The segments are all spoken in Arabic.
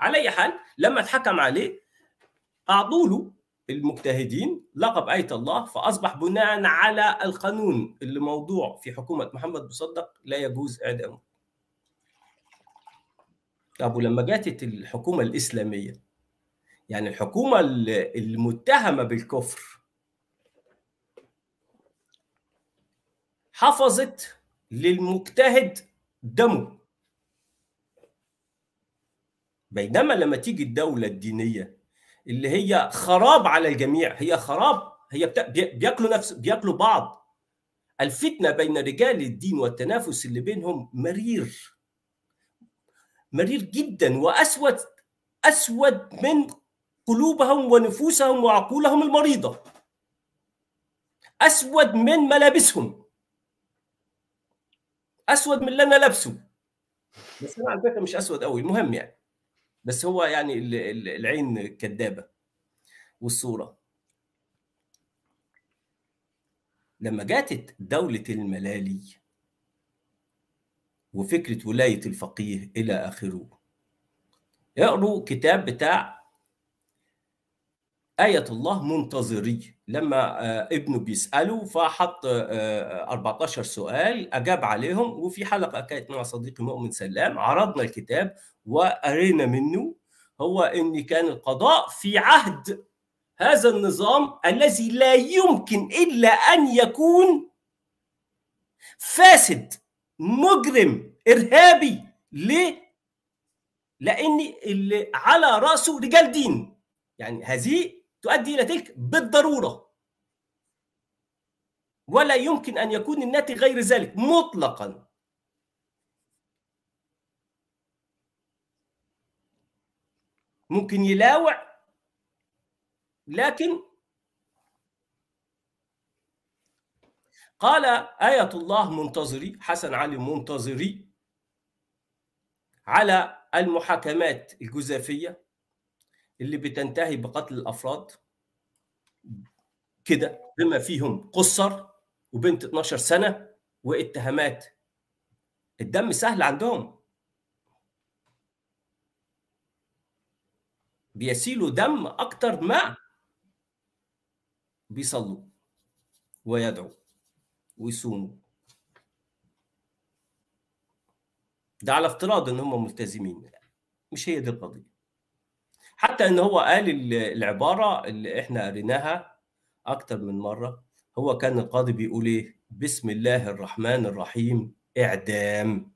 على اي حال لما اتحكم عليه اعطوا له المجتهدين لقب ايه الله فاصبح بناء على القانون اللي موضوع في حكومه محمد مصدق لا يجوز اعدامه. طب ولما جاتت الحكومه الاسلاميه يعني الحكومه المتهمه بالكفر حفظت للمجتهد دمه بينما لما تيجي الدولة الدينية اللي هي خراب على الجميع هي خراب هي بياكلوا نفس بياكلوا بعض الفتنة بين رجال الدين والتنافس اللي بينهم مرير مرير جدا وأسود أسود من قلوبهم ونفوسهم وعقولهم المريضة أسود من ملابسهم أسود من اللي أنا لابسه بس أنا على فكرة مش أسود أوي المهم يعني بس هو يعني العين كدابه والصوره لما جاتت دوله الملالي وفكره ولايه الفقيه الى اخره اقروا كتاب بتاع آية الله منتظري لما آه، ابنه بيسأله فحط 14 آه، آه، سؤال أجاب عليهم وفي حلقة كانت مع صديقي مؤمن سلام عرضنا الكتاب وقرينا منه هو ان كان القضاء في عهد هذا النظام الذي لا يمكن الا ان يكون فاسد مجرم ارهابي ليه؟ لان اللي على راسه رجال دين يعني هذه تؤدي الى تلك بالضروره ولا يمكن ان يكون الناتج غير ذلك مطلقا ممكن يلاوع لكن قال آية الله منتظري حسن علي منتظري على المحاكمات الجزافية اللي بتنتهي بقتل الأفراد كده بما فيهم قصر وبنت 12 سنة واتهامات الدم سهل عندهم بيسيلوا دم اكتر ما بيصلوا ويدعوا ويصوموا ده على افتراض ان هم ملتزمين مش هي دي القضيه حتى ان هو قال العباره اللي احنا قريناها اكتر من مره هو كان القاضي بيقول ايه بسم الله الرحمن الرحيم اعدام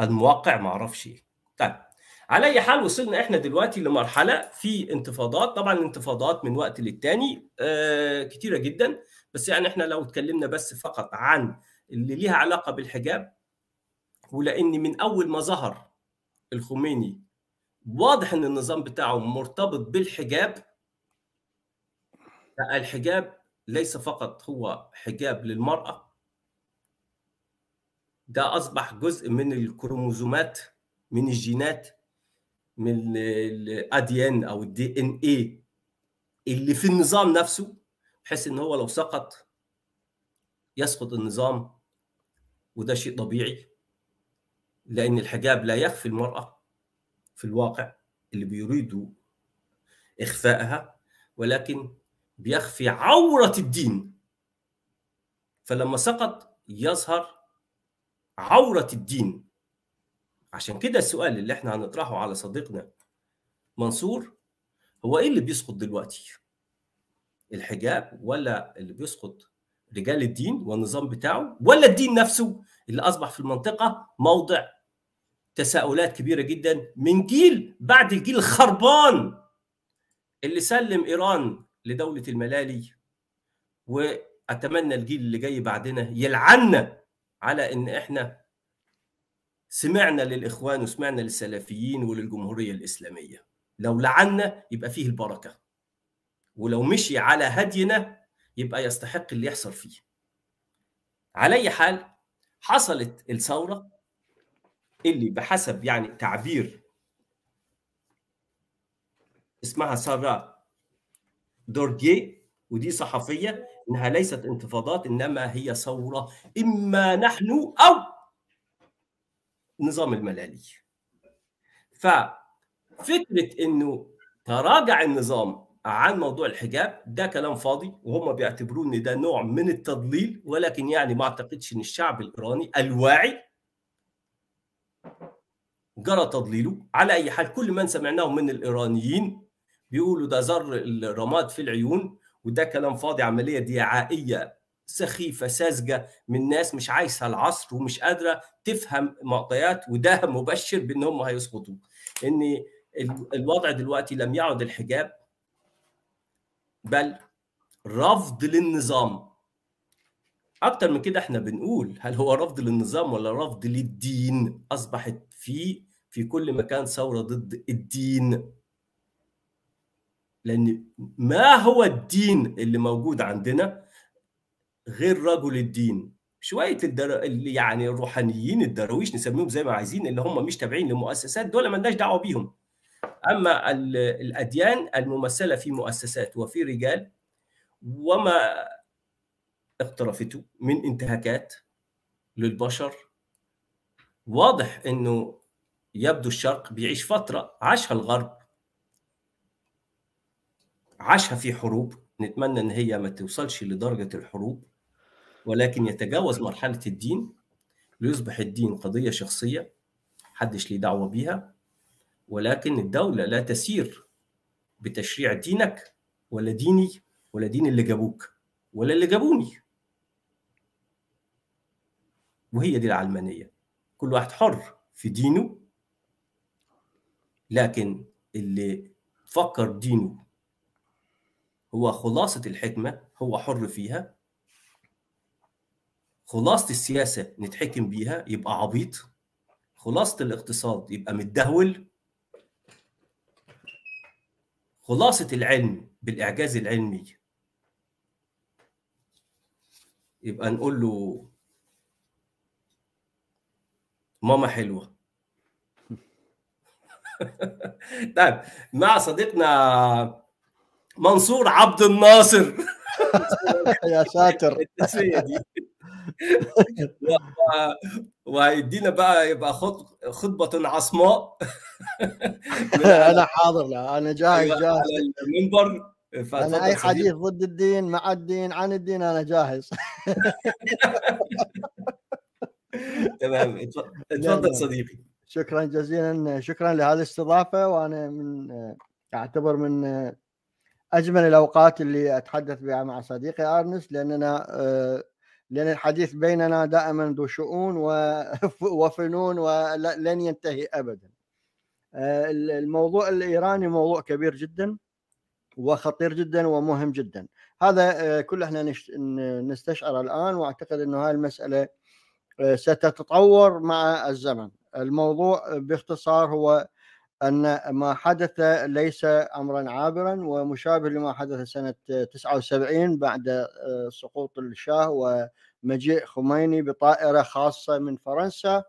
الموقع معرفش ايه طيب على اي حال وصلنا احنا دلوقتي لمرحله في انتفاضات طبعا الانتفاضات من وقت للتاني آه، كتيره جدا بس يعني احنا لو اتكلمنا بس فقط عن اللي ليها علاقه بالحجاب ولان من اول ما ظهر الخميني واضح ان النظام بتاعه مرتبط بالحجاب الحجاب ليس فقط هو حجاب للمراه ده اصبح جزء من الكروموزومات من الجينات من ان او الدي ان اي اللي في النظام نفسه بحيث ان هو لو سقط يسقط النظام وده شيء طبيعي لان الحجاب لا يخفي المراه في الواقع اللي بيريدوا اخفائها ولكن بيخفي عوره الدين فلما سقط يظهر عوره الدين عشان كده السؤال اللي احنا هنطرحه على صديقنا منصور هو ايه اللي بيسقط دلوقتي؟ الحجاب ولا اللي بيسقط رجال الدين والنظام بتاعه ولا الدين نفسه اللي اصبح في المنطقه موضع تساؤلات كبيره جدا من جيل بعد الجيل الخربان اللي سلم ايران لدوله الملالي واتمنى الجيل اللي جاي بعدنا يلعننا على ان احنا سمعنا للاخوان وسمعنا للسلفيين وللجمهوريه الاسلاميه لو لعنا يبقى فيه البركه ولو مشي على هدينا يبقى يستحق اللي يحصل فيه على اي حال حصلت الثوره اللي بحسب يعني تعبير اسمها سارة دورجي ودي صحفيه انها ليست انتفاضات انما هي ثوره اما نحن او النظام الملالي ففكره انه تراجع النظام عن موضوع الحجاب ده كلام فاضي وهم بيعتبروه ان ده نوع من التضليل ولكن يعني ما اعتقدش ان الشعب الايراني الواعي جرى تضليله على اي حال كل من سمعناه من الايرانيين بيقولوا ده زر الرماد في العيون وده كلام فاضي عمليه دعائيه سخيفه ساذجه من ناس مش عايزه العصر ومش قادره تفهم معطيات وده مبشر بان هم هيسقطوا ان الوضع دلوقتي لم يعد الحجاب بل رفض للنظام اكتر من كده احنا بنقول هل هو رفض للنظام ولا رفض للدين اصبحت في في كل مكان ثوره ضد الدين لان ما هو الدين اللي موجود عندنا غير رجل الدين شويه الدر... يعني الروحانيين الدرويش نسميهم زي ما عايزين اللي هم مش تابعين لمؤسسات دول ما لناش دعوه بيهم اما الاديان الممثله في مؤسسات وفي رجال وما اقترفته من انتهاكات للبشر واضح انه يبدو الشرق بيعيش فتره عاشها الغرب عاشها في حروب نتمنى ان هي ما توصلش لدرجه الحروب ولكن يتجاوز مرحلة الدين ليصبح الدين قضية شخصية حدش ليه دعوة بيها ولكن الدولة لا تسير بتشريع دينك ولا ديني ولا دين اللي جابوك ولا اللي جابوني وهي دي العلمانية كل واحد حر في دينه لكن اللي فكر دينه هو خلاصة الحكمة هو حر فيها خلاصه السياسه نتحكم بيها يبقى عبيط خلاصه الاقتصاد يبقى متدهول خلاصه العلم بالاعجاز العلمي يبقى نقول له ماما حلوه طيب مع صديقنا منصور عبد الناصر يا ساتر ويدينا وهيدينا بقى يبقى خطبه عصماء انا حاضر لا انا جاهز أيوة، جاهز المنبر انا اي حديث ضد الدين مع الدين عن الدين انا جاهز تمام اتفضل صديقي شكرا جزيلا شكرا لهذه الاستضافه وانا من اعتبر من اجمل الاوقات اللي اتحدث بها مع صديقي ارنس لاننا آه، لان الحديث بيننا دائما ذو شؤون وفنون ولن ينتهي ابدا. آه، الموضوع الايراني موضوع كبير جدا وخطير جدا ومهم جدا. هذا آه، كله احنا نستشعر الان واعتقد انه هاي المساله ستتطور مع الزمن. الموضوع باختصار هو ان ما حدث ليس امرا عابرا ومشابه لما حدث سنه 79 بعد آه، سقوط الشاه ومجيء خميني بطائره خاصه من فرنسا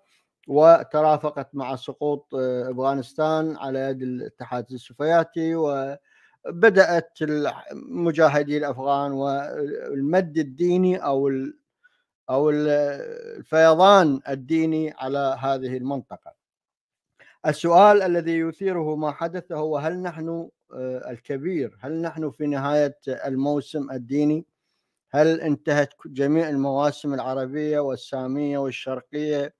وترافقت مع سقوط آه، افغانستان على يد الاتحاد السوفياتي وبدات المجاهدين الافغان والمد الديني او او الفيضان الديني على هذه المنطقه. السؤال الذي يثيره ما حدث هو هل نحن آه، الكبير هل نحن في نهاية الموسم الديني هل انتهت جميع المواسم العربية والسامية والشرقية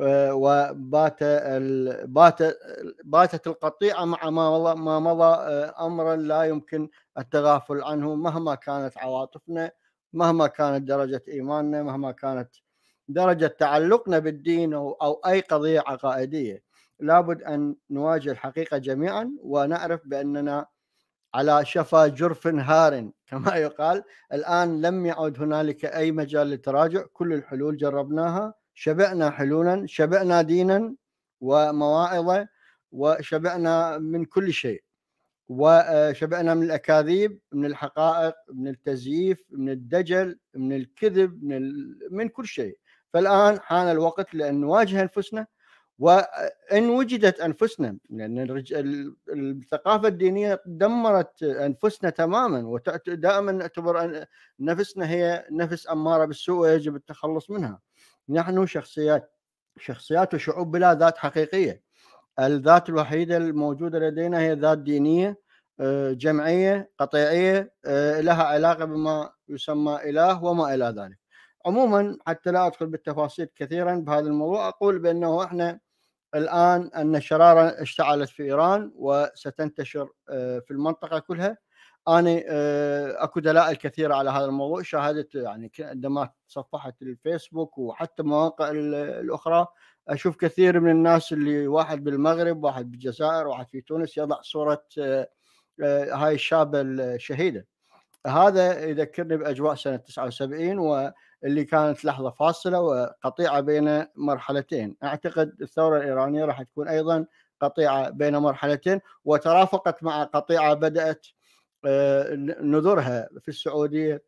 آه، وبات بات باتت القطيعة مع ما مضى آه، أمرا لا يمكن التغافل عنه مهما كانت عواطفنا مهما كانت درجة إيماننا مهما كانت درجة تعلقنا بالدين أو أي قضية عقائدية لابد ان نواجه الحقيقه جميعا ونعرف باننا على شفا جرف هار كما يقال الان لم يعد هنالك اي مجال للتراجع كل الحلول جربناها شبعنا حلولا شبعنا دينا ومواعظه وشبعنا من كل شيء وشبعنا آه، من الاكاذيب من الحقائق من التزييف من الدجل من الكذب من, ال... من كل شيء فالان حان الوقت لان نواجه انفسنا وان وجدت انفسنا لان الثقافه الدينيه دمرت انفسنا تماما ودائما نعتبر أن نفسنا هي نفس اماره بالسوء ويجب التخلص منها. نحن شخصيات شخصيات وشعوب بلا ذات حقيقيه. الذات الوحيده الموجوده لدينا هي ذات دينيه آه، جمعيه قطيعيه آه، لها علاقه بما يسمى اله وما الى ذلك. عموما حتى لا ادخل بالتفاصيل كثيرا بهذا الموضوع اقول بانه احنا الآن أن الشرارة اشتعلت في إيران وستنتشر آه، في المنطقة كلها أنا آه، أكو دلائل كثيرة على هذا الموضوع شاهدت يعني عندما صفحت الفيسبوك وحتى المواقع الأخرى أشوف كثير من الناس اللي واحد بالمغرب واحد بالجزائر واحد في تونس يضع صورة آه، هاي الشابة الشهيدة هذا يذكرني بأجواء سنة 79 و اللي كانت لحظه فاصله وقطيعه بين مرحلتين اعتقد الثوره الايرانيه راح تكون ايضا قطيعه بين مرحلتين وترافقت مع قطيعه بدات آه، نذرها في السعوديه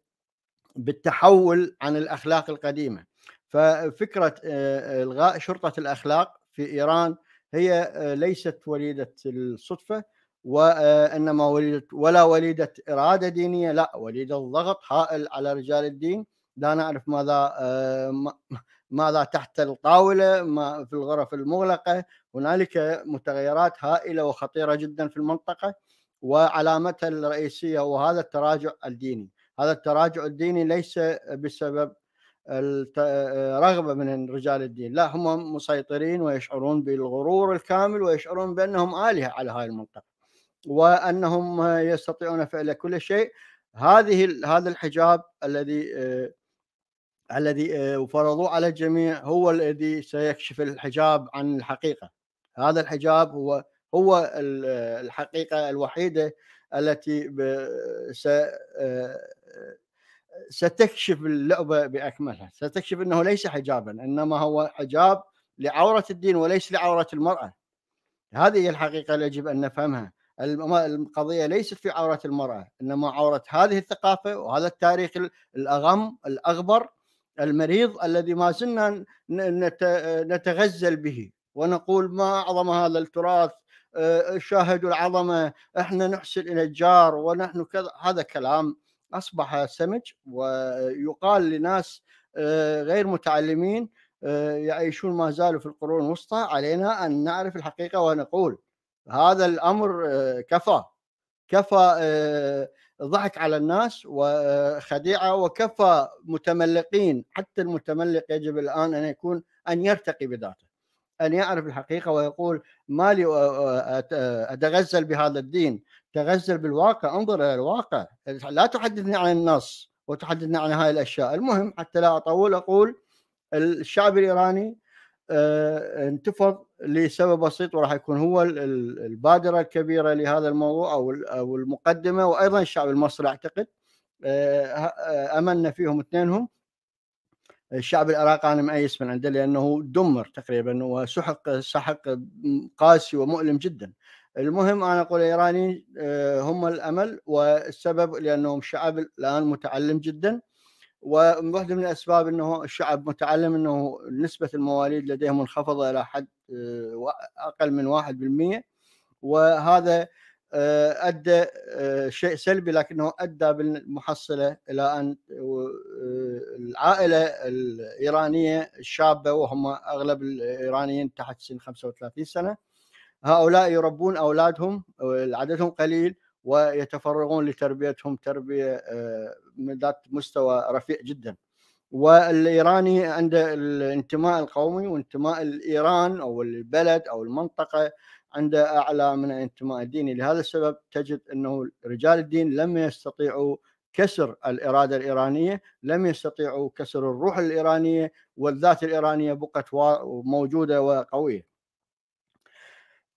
بالتحول عن الاخلاق القديمه ففكره آه، الغاء شرطه الاخلاق في ايران هي آه، ليست وليده الصدفه وانما وليده ولا وليده اراده دينيه لا وليده ضغط هائل على رجال الدين لا نعرف ماذا آه، ماذا تحت الطاوله ما في الغرف المغلقه هنالك متغيرات هائله وخطيره جدا في المنطقه وعلامتها الرئيسيه وهذا التراجع الديني هذا التراجع الديني ليس بسبب آه، رغبه من رجال الدين لا هم مسيطرين ويشعرون بالغرور الكامل ويشعرون بانهم الهه على هذه المنطقه وانهم يستطيعون فعل كل شيء هذه هذا الحجاب الذي آه، الذي آه، وفرضوه على الجميع هو الذي سيكشف الحجاب عن الحقيقه هذا الحجاب هو هو آه، الحقيقه الوحيده التي آه، ستكشف اللعبه باكملها ستكشف انه ليس حجابا انما هو حجاب لعوره الدين وليس لعوره المراه هذه هي الحقيقه اللي يجب ان نفهمها القضيه ليست في عوره المراه انما عوره هذه الثقافه وهذا التاريخ الاغم الاغبر المريض الذي ما زلنا نتغزل به ونقول ما اعظم هذا التراث آه، شاهدوا العظمه احنا نحسن الى الجار ونحن كذا هذا كلام اصبح سمج ويقال لناس آه، غير متعلمين آه، يعيشون ما زالوا في القرون الوسطى علينا ان نعرف الحقيقه ونقول هذا الامر كفى كفى ضحك على الناس وخديعه وكفى متملقين حتى المتملق يجب الان ان يكون ان يرتقي بذاته ان يعرف الحقيقه ويقول ما لي اتغزل بهذا الدين تغزل بالواقع انظر الى الواقع لا تحدثني عن النص وتحدثني عن هاي الاشياء المهم حتى لا اطول اقول الشعب الايراني انتفض لسبب بسيط وراح يكون هو البادره الكبيره لهذا الموضوع او او المقدمه وايضا الشعب المصري اعتقد آه، آه، املنا فيهم اثنينهم الشعب العراقي انا مأيس من عنده لانه دمر تقريبا وسحق سحق قاسي ومؤلم جدا. المهم انا اقول الايرانيين آه، هم الامل والسبب لانهم شعب الان متعلم جدا وواحده من الاسباب انه الشعب متعلم انه نسبه المواليد لديهم منخفضه الى حد آه، اقل من 1% وهذا آه، ادى آه، شيء سلبي لكنه ادى بالمحصله الى ان العائله الايرانيه الشابه وهم اغلب الايرانيين تحت سن 35 سنه هؤلاء يربون اولادهم عددهم قليل ويتفرغون لتربيتهم تربيه آه، ذات مستوى رفيع جدا. والايراني عنده الانتماء القومي وانتماء الايران او البلد او المنطقه عنده اعلى من الانتماء الديني لهذا السبب تجد انه رجال الدين لم يستطيعوا كسر الاراده الايرانيه لم يستطيعوا كسر الروح الايرانيه والذات الايرانيه بقت موجوده وقويه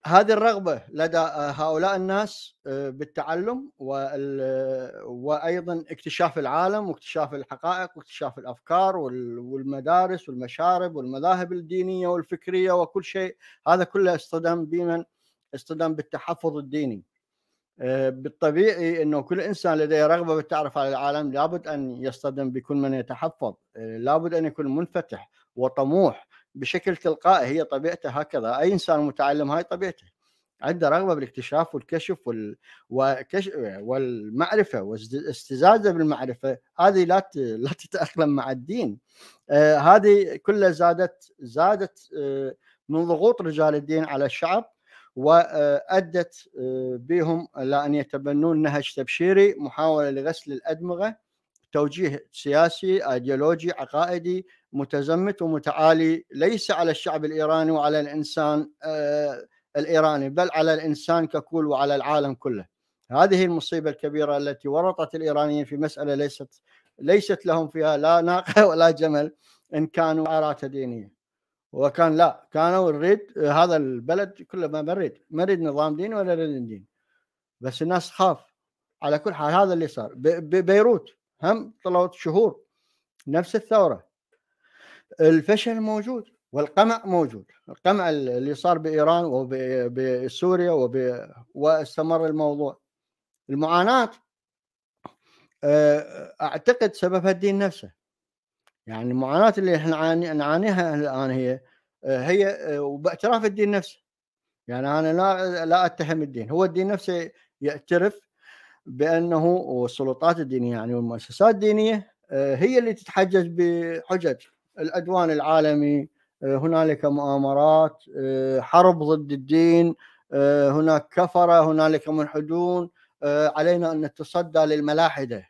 هذه الرغبه لدى آه، هؤلاء الناس آه، بالتعلم وايضا اكتشاف العالم واكتشاف الحقائق واكتشاف الافكار والمدارس والمشارب والمذاهب الدينيه والفكريه وكل شيء هذا كله اصطدم بمن اصطدم بالتحفظ الديني آه، بالطبيعي انه كل انسان لديه رغبه بالتعرف على العالم لابد ان يصطدم بكل من يتحفظ لابد ان يكون منفتح وطموح بشكل تلقائي هي طبيعته هكذا اي انسان متعلم هاي طبيعته عنده رغبه بالاكتشاف والكشف وال... وكش... والمعرفه والاستزاده بالمعرفه هذه لا ت... لا تتاقلم مع الدين آه هذه كلها زادت زادت آه من ضغوط رجال الدين على الشعب وادت آه، آه، بهم الى ان يتبنون نهج تبشيري محاوله لغسل الادمغه توجيه سياسي ايديولوجي عقائدي متزمت ومتعالي ليس على الشعب الايراني وعلى الانسان آه، الايراني بل على الانسان ككل وعلى العالم كله. هذه المصيبه الكبيره التي ورطت الايرانيين في مساله ليست ليست لهم فيها لا ناقه ولا جمل ان كانوا عراته دينيه. وكان لا كانوا نريد هذا البلد كله ما نريد ما نريد نظام ديني ولا نريد دين بس الناس خاف على كل حال هذا اللي صار بيروت هم طلعوا شهور نفس الثوره الفشل موجود والقمع موجود القمع اللي صار بايران وبسوريا وب... واستمر الموضوع المعاناه آه، اعتقد سببها الدين نفسه يعني المعاناه اللي احنا نعانيها الان هي آه، هي آه، وباعتراف الدين نفسه يعني انا لا لا اتهم الدين هو الدين نفسه يعترف بانه السلطات الدينيه يعني والمؤسسات الدينيه آه، هي اللي تتحجج بحجج العدوان العالمي آه، هنالك مؤامرات آه، حرب ضد الدين هناك كفره هنالك منحدون علينا ان نتصدى للملاحده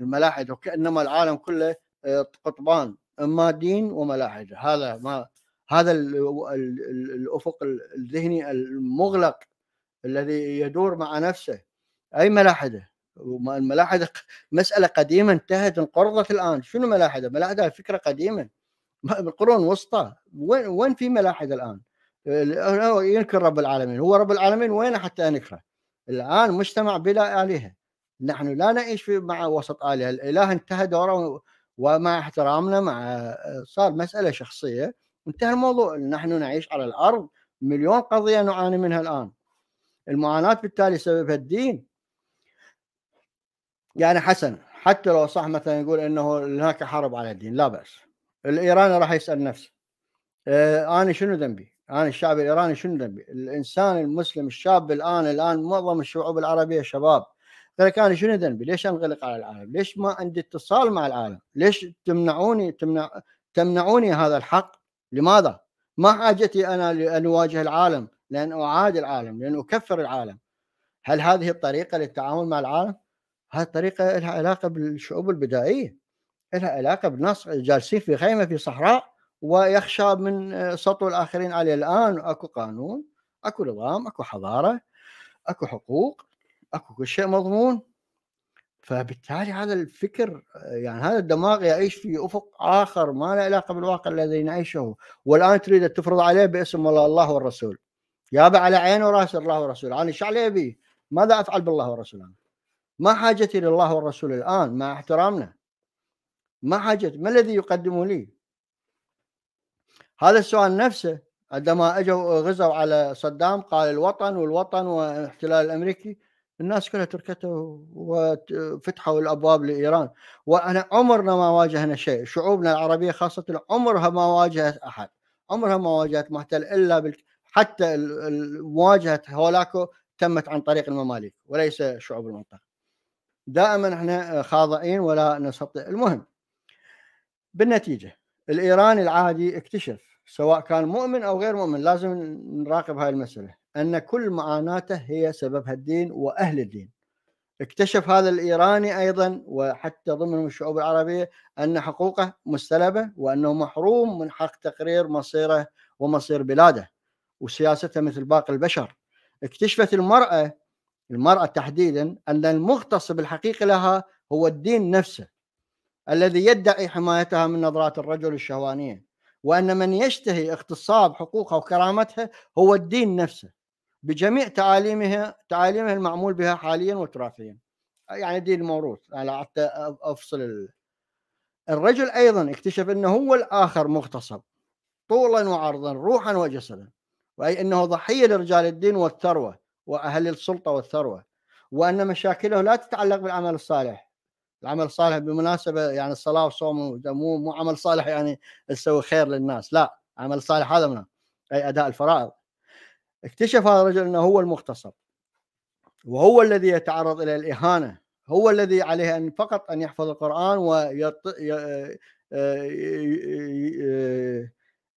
الملاحده وكانما العالم كله قطبان اما دين وملاحده هذا ما هذا الافق الذهني المغلق الذي يدور مع نفسه اي ملاحده الملاحده مساله قديمه انتهت انقرضت الان شنو ملاحده؟ ملاحده فكره قديمه بالقرون الوسطى وين وين في ملاحده الان؟ ينكر رب العالمين هو رب العالمين وين حتى نكره الان مجتمع بلا الهه نحن لا نعيش في مع وسط الهه الاله انتهى دوره ومع احترامنا مع صار مساله شخصيه انتهى الموضوع نحن نعيش على الارض مليون قضيه نعاني منها الان المعاناه بالتالي سببها الدين يعني حسن حتى لو صح مثلا يقول انه هناك حرب على الدين لا باس الايراني راح يسال نفسه آه انا شنو ذنبي؟ انا الشعب الايراني شنو ذنبي؟ الانسان المسلم الشاب الان الان معظم الشعوب العربيه شباب يقول انا شنو ذنبي؟ ليش انغلق على العالم؟ ليش ما عندي اتصال مع العالم؟ ليش تمنعوني تمنع تمنعوني هذا الحق؟ لماذا؟ ما حاجتي انا لان اواجه العالم، لان اعادي العالم، لان اكفر العالم. هل هذه الطريقه للتعامل مع العالم؟ هاي الطريقه لها علاقه بالشعوب البدائيه لها علاقه بالناس جالسين في خيمه في صحراء ويخشى من آه، سطو الاخرين عليه الان اكو قانون اكو نظام اكو حضاره اكو حقوق اكو كل شيء مضمون فبالتالي هذا الفكر آه، يعني هذا الدماغ يعيش في افق اخر ما له علاقه بالواقع الذي نعيشه والان تريد تفرض عليه باسم الله, الله والرسول يابا على عين وراس الله ورسوله انا ايش علي به؟ ماذا افعل بالله ورسوله ما حاجتي لله والرسول الآن مع احترامنا ما حاجتي ما الذي يقدمه لي هذا السؤال نفسه عندما اجوا غزوا على صدام قال الوطن والوطن والاحتلال الامريكي الناس كلها تركته وفتحوا الابواب لايران وانا عمرنا ما واجهنا شيء شعوبنا العربيه خاصه عمرها ما واجهت احد عمرها ما واجهت محتل الا بال... حتى مواجهه هولاكو تمت عن طريق المماليك وليس شعوب المنطقه دائما احنا خاضعين ولا نستطيع المهم بالنتيجه الايراني العادي اكتشف سواء كان مؤمن او غير مؤمن لازم نراقب هاي المساله ان كل معاناته هي سببها الدين واهل الدين اكتشف هذا الايراني ايضا وحتى ضمن الشعوب العربيه ان حقوقه مستلبه وانه محروم من حق تقرير مصيره ومصير بلاده وسياسته مثل باقي البشر اكتشفت المراه المرأة تحديدا أن المغتصب الحقيقي لها هو الدين نفسه الذي يدعي حمايتها من نظرات الرجل الشهوانية وأن من يشتهي اغتصاب حقوقها وكرامتها هو الدين نفسه بجميع تعاليمها تعاليمه المعمول بها حاليا وتراثيا يعني دين موروث على حتى أفصل الرجل أيضا اكتشف أنه هو الآخر مغتصب طولا وعرضا روحا وجسدا وأي أنه ضحية لرجال الدين والثروة وأهل السلطة والثروة وأن مشاكله لا تتعلق بالعمل الصالح العمل الصالح بالمناسبة يعني الصلاة والصوم مو مو عمل صالح يعني تسوي خير للناس لا عمل صالح هذا منه أي أداء الفرائض اكتشف هذا الرجل أنه هو المغتصب وهو الذي يتعرض إلى الإهانة هو الذي عليه أن فقط أن يحفظ القرآن ويطيع آه،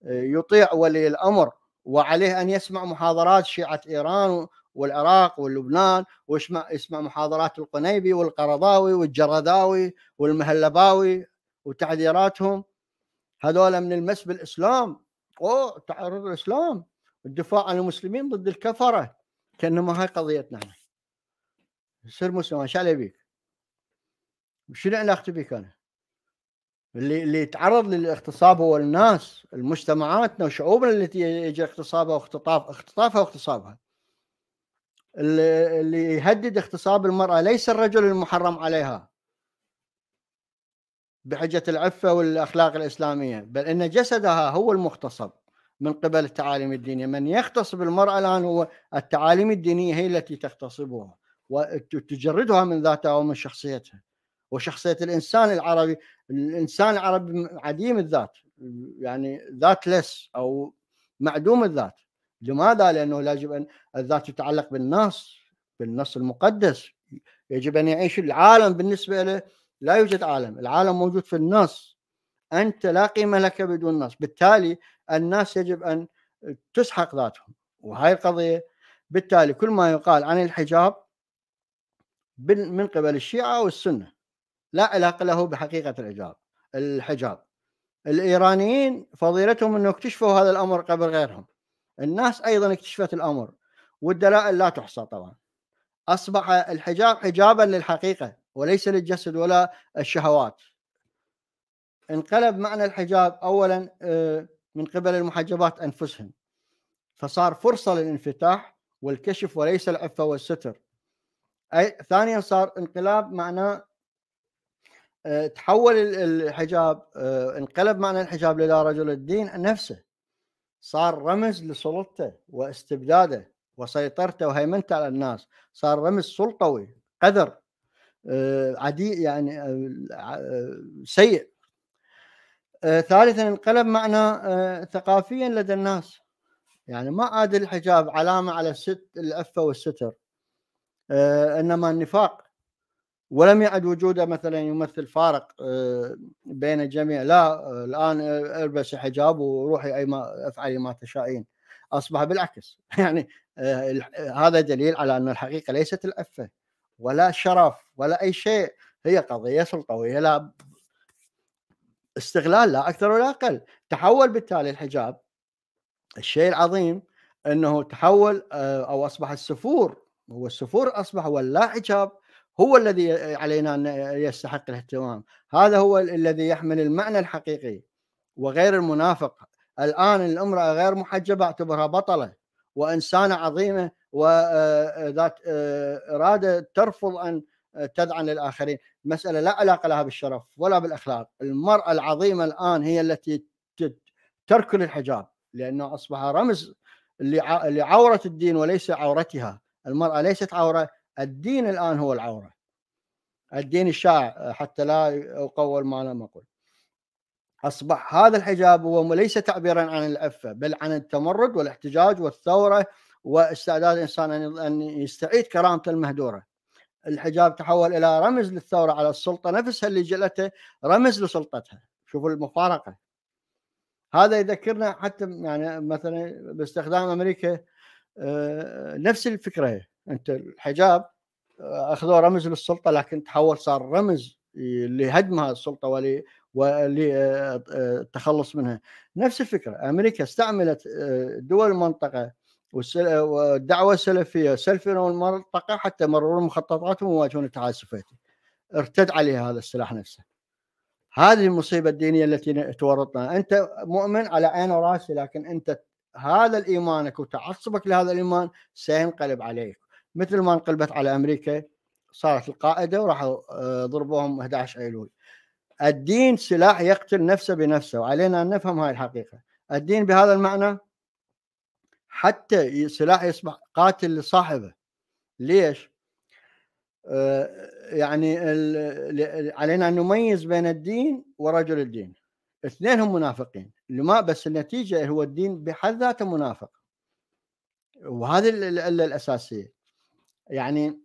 آه، آه، ولي الأمر وعليه أن يسمع محاضرات شيعة إيران والعراق ولبنان واسمع يسمع محاضرات القنيبي والقرضاوي والجرذاوي والمهلباوي وتعذيراتهم هذول من المس بالاسلام او تعرض الاسلام الدفاع عن المسلمين ضد الكفره كانما هاي قضيتنا احنا يصير مسلم ايش علي بيك؟ شنو علاقتي بيك انا؟ اللي اللي يتعرض للاغتصاب هو الناس المجتمعاتنا وشعوبنا التي يجي اغتصابها واختطاف اختطافها واغتصابها اللي يهدد اغتصاب المرأة ليس الرجل المحرم عليها بحجة العفة والأخلاق الإسلامية بل إن جسدها هو المغتصب من قبل التعاليم الدينية من يغتصب المرأة الآن هو التعاليم الدينية هي التي تغتصبها وتجردها من ذاتها ومن شخصيتها وشخصية الإنسان العربي الإنسان العربي عديم الذات يعني ذات لس أو معدوم الذات لماذا؟ لأنه يجب أن الذات تتعلق بالنص بالنص المقدس يجب أن يعيش العالم بالنسبة له لا يوجد عالم العالم موجود في النص أنت لا قيمة لك بدون نص بالتالي الناس يجب أن تسحق ذاتهم وهي القضية بالتالي كل ما يقال عن الحجاب من قبل الشيعة والسنة لا علاقة له بحقيقة الحجاب الحجاب الإيرانيين فضيلتهم أنه اكتشفوا هذا الأمر قبل غيرهم الناس ايضا اكتشفت الامر والدلائل لا تحصى طبعا اصبح الحجاب حجابا للحقيقه وليس للجسد ولا الشهوات انقلب معنى الحجاب اولا آه، من قبل المحجبات انفسهم فصار فرصه للانفتاح والكشف وليس العفه والستر أي ثانيا صار انقلاب معناه تحول الحجاب آه، انقلب معنى الحجاب الى رجل الدين نفسه صار رمز لسلطته واستبداده وسيطرته وهيمنته على الناس صار رمز سلطوي قذر آه، عدي يعني آه، آه، سيء ثالثا انقلب معنى ثقافيا لدى الناس يعني ما عاد الحجاب علامة على الست العفه والستر إنما النفاق ولم يعد وجوده مثلا يمثل فارق آه، بين الجميع لا آه، الان آه، البسي حجاب وروحي اي ما افعلي ما تشائين اصبح بالعكس يعني هذا دليل على ان الحقيقه ليست العفه ولا شرف ولا اي شيء هي قضيه سلطويه لا استغلال لا اكثر ولا اقل تحول بالتالي الحجاب الشيء العظيم انه تحول او اصبح السفور هو السفور اصبح هو اللا حجاب هو الذي علينا ان يستحق الاهتمام هذا هو الذي يحمل المعنى الحقيقي وغير المنافق الان الامراه غير محجبه اعتبرها بطله وانسانه عظيمه وذات آه، آه، اراده ترفض ان تذعن للاخرين، المساله لا علاقه لها بالشرف ولا بالاخلاق، المراه العظيمه الان هي التي تركل الحجاب لانه اصبح رمز لعوره الدين وليس عورتها، المراه ليست عوره الدين الان هو العوره الدين الشائع حتى لا اقول ما لم اقل اصبح هذا الحجاب هو ليس تعبيرا عن العفه بل عن التمرد والاحتجاج والثوره واستعداد الانسان ان يستعيد كرامته المهدوره الحجاب تحول الى رمز للثوره على السلطه نفسها اللي جلته رمز لسلطتها شوفوا المفارقه هذا يذكرنا حتى يعني مثلا باستخدام امريكا آه، نفس الفكره انت الحجاب آه، اخذوه رمز للسلطه لكن تحول صار رمز لهدمها السلطه ول وللتخلص آه، آه، منها نفس الفكره امريكا استعملت دول المنطقه والدعوه السلفيه سلفنوا المنطقه حتى مرروا مخططاتهم وواجهون التعاسفات ارتد عليها هذا السلاح نفسه هذه المصيبه الدينيه التي تورطنا انت مؤمن على عين وراسي لكن انت هذا الايمانك وتعصبك لهذا الايمان سينقلب عليك مثل ما انقلبت على امريكا صارت القاعده وراحوا آه، ضربوهم 11 ايلول الدين سلاح يقتل نفسه بنفسه وعلينا ان نفهم هاي الحقيقه الدين بهذا المعنى حتى سلاح يصبح قاتل لصاحبه ليش؟ آه، يعني علينا ان نميز بين الدين ورجل الدين اثنينهم منافقين لما بس النتيجه هو الدين بحد ذاته منافق وهذه العله الاساسيه يعني